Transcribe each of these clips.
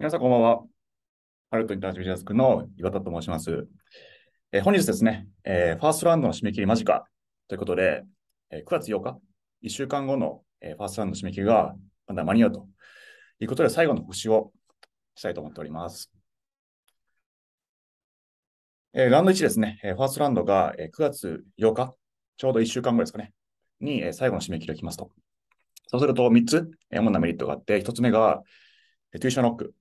皆さんこんばんは。ハルトインターチシジャズクの岩田と申します。えー、本日ですね、えー、ファーストラウンドの締め切り間近ということで、えー、9月8日、1週間後の、えー、ファーストラウンドの締め切りがまだ間に合うということで、最後の復習をしたいと思っております。えー、ラウンド1ですね、えー、ファーストラウンドが、えー、9月8日、ちょうど1週間後ですかね、に、えー、最後の締め切りが来ますと。そうすると3つ、えー、主なメリットがあって、1つ目が、えトゥーションロック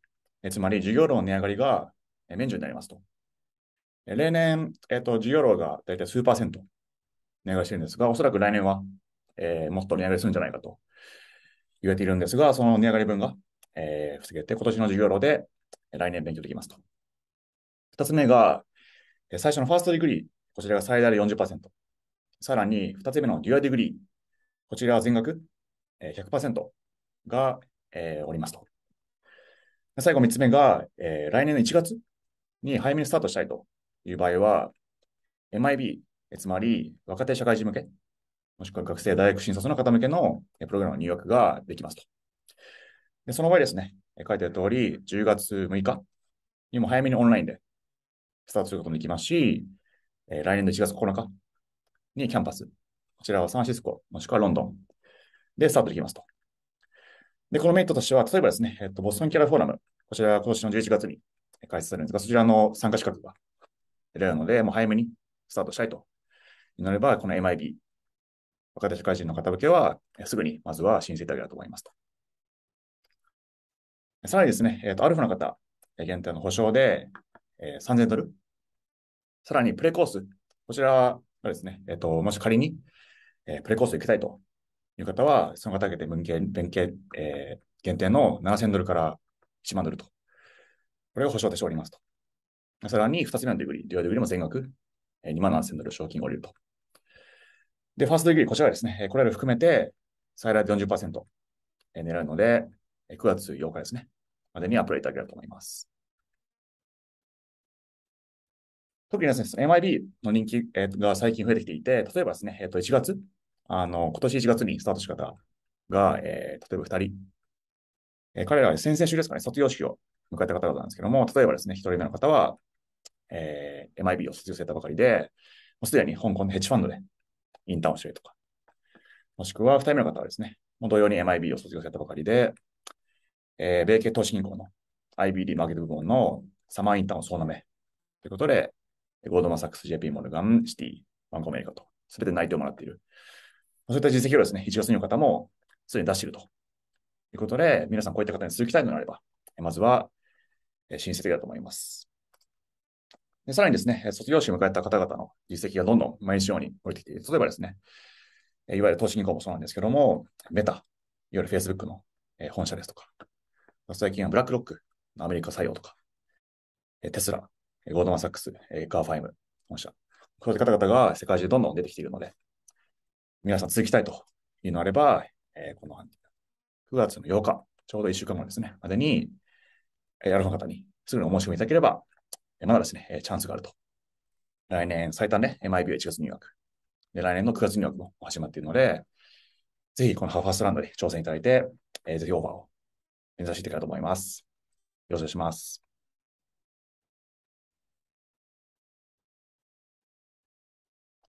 つまり、授業料の値上がりが免除になりますと。例年、えっ、と、授業料がだいたい数パーセント値上がりしてるんですが、おそらく来年は、えー、もっと値上がりするんじゃないかと言われているんですが、その値上がり分が、えー、防げて、今年の授業料で来年勉強できますと。二つ目が、最初のファーストディグリー、こちらが最大で40%。さらに、二つ目のデュアディグリー、こちらは全額100%が、えー、おりますと。最後3つ目が、えー、来年の1月に早めにスタートしたいという場合は、MIB、つまり若手社会人向け、もしくは学生大学新卒の方向けのプログラムの入学ができますと。でその場合ですね、書いてある通り、10月6日にも早めにオンラインでスタートすることもできますし、えー、来年の1月9日にキャンパス、こちらはサンシスコ、もしくはロンドンでスタートできますと。で、このメリットとしては、例えばですね、えっと、ボストンキャラフォーラム、こちらは今年の11月に開始されるんですが、そちらの参加資格が得られるので、もう早めにスタートしたいとなれば、この MIB、若手社会人の方向けは、すぐにまずは申請いただければと思いますと。さらにですね、えっ、ー、と、アルファの方、限定の保証で、えー、3000ドル。さらに、プレコース。こちらはですね、えっ、ー、と、もし仮に、えー、プレコース行きたいという方は、その方だけで文系、えー、限定の7000ドルから1万ドルと。これを保証しておりますと。さらに2つ目のデグリー、デュアデグリも全額、え2万7000ドル賞金を降りると。で、ファーストデグリー、こちらですね、これら含めて最大で40%、えー、狙うので、9月8日ですね、までにアップロードいただければと思います。特にですね、MIB の人気が最近増えてきていて、例えばですね、えっと、1月あの、今年1月にスタートし方が、えー、例えば2人、えー、彼らは先々週ですかね、卒業式を迎えた方々なんですけども、例えばですね、1人目の方は、えー、MIB を卒業されたばかりで、もうすでに香港のヘッジファンドでインターンをしているとか、もしくは2人目の方はですね、もう同様に MIB を卒業されたばかりで、えー、米系投資銀行の IBD マーケット部門のサマーインターンを総なめということで、ゴールドマサックス、JP モルガン、シティ、バンコメリカと、すべて内定をもらっているそういった実績をですね、1月にの方もすでに出しているということで、皆さんこういった方に続きたいのであれば、まずは、申請的だと思います。でさらにですね、卒業式を迎えた方々の実績がどんどん毎日ように降りてきて、例えばですね、いわゆる投資銀行もそうなんですけども、メタ、いわゆる Facebook の本社ですとか、最近はブラックロックのアメリカ採用とか、テスラ、ゴードマン・サックス、ガーファイム本社、こういった方々が世界中でどんどん出てきているので、皆さん続きたいというのあれば、えー、この9月の8日、ちょうど1週間後ですね、までに、えー、アルファの方にすぐにお申し込みいただければ、えー、まだですね、えー、チャンスがあると。来年最短ね、MIB は1月入学。で、来年の9月入学も始まっているので、ぜひこのハーファーストランドに挑戦いただいて、えー、ぜひオーバーを目指していきたいと思います。よろしくお願いします。